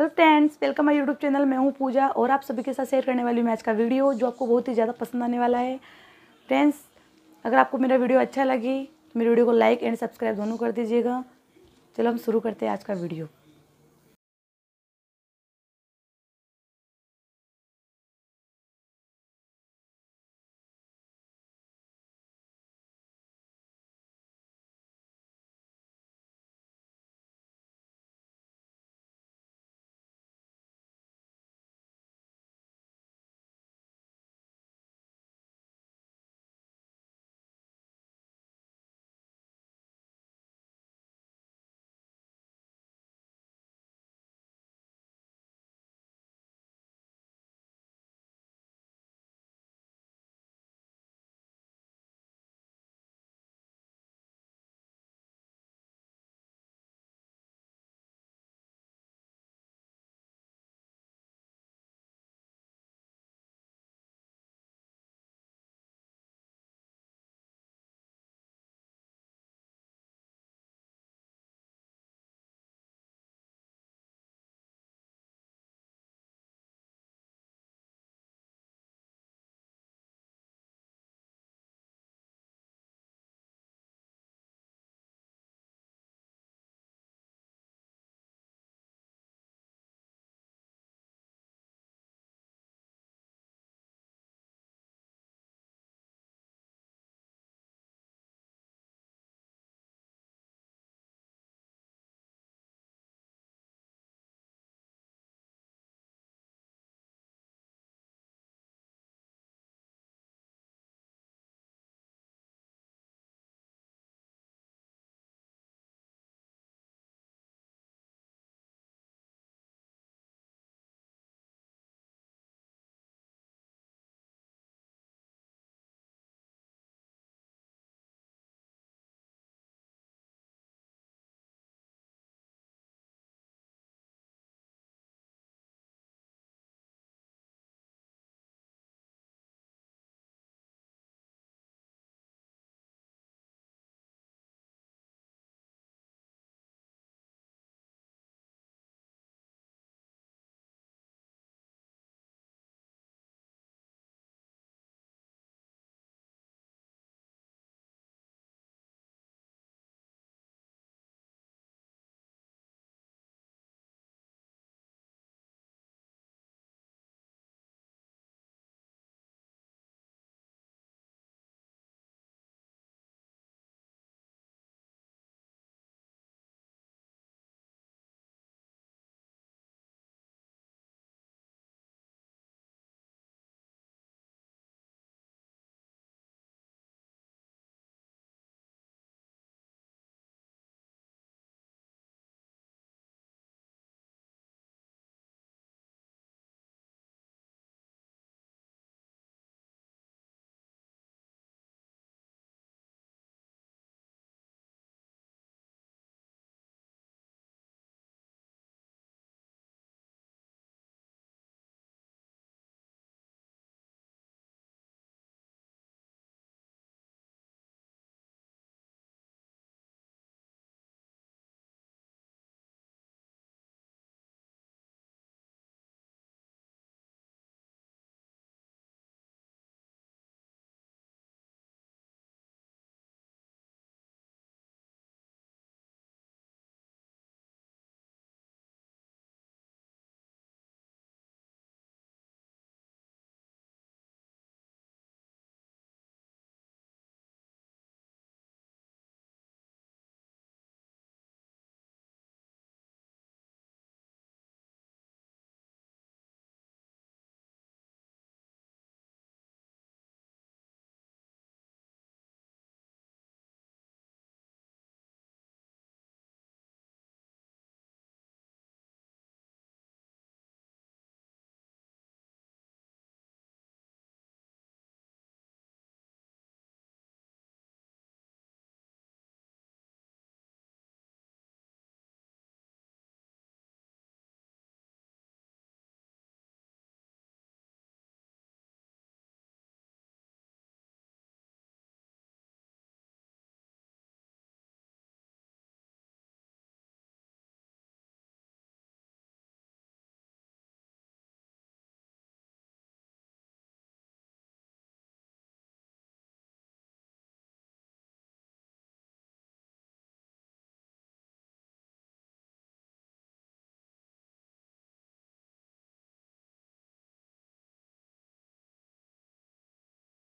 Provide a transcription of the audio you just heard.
hello friends welcome my YouTube channel मैं हूँ पूजा और आप सभी के साथ शेयर करने वाली मैच का वीडियो जो आपको बहुत ही ज़्यादा पसंद आने वाला है फ्रेंड्स अगर आपको मेरा वीडियो अच्छा लगे तो मेरे वीडियो को लाइक एंड सब्सक्राइब दोनों कर दीजिएगा चलो हम शुरू करते हैं आज का वीडियो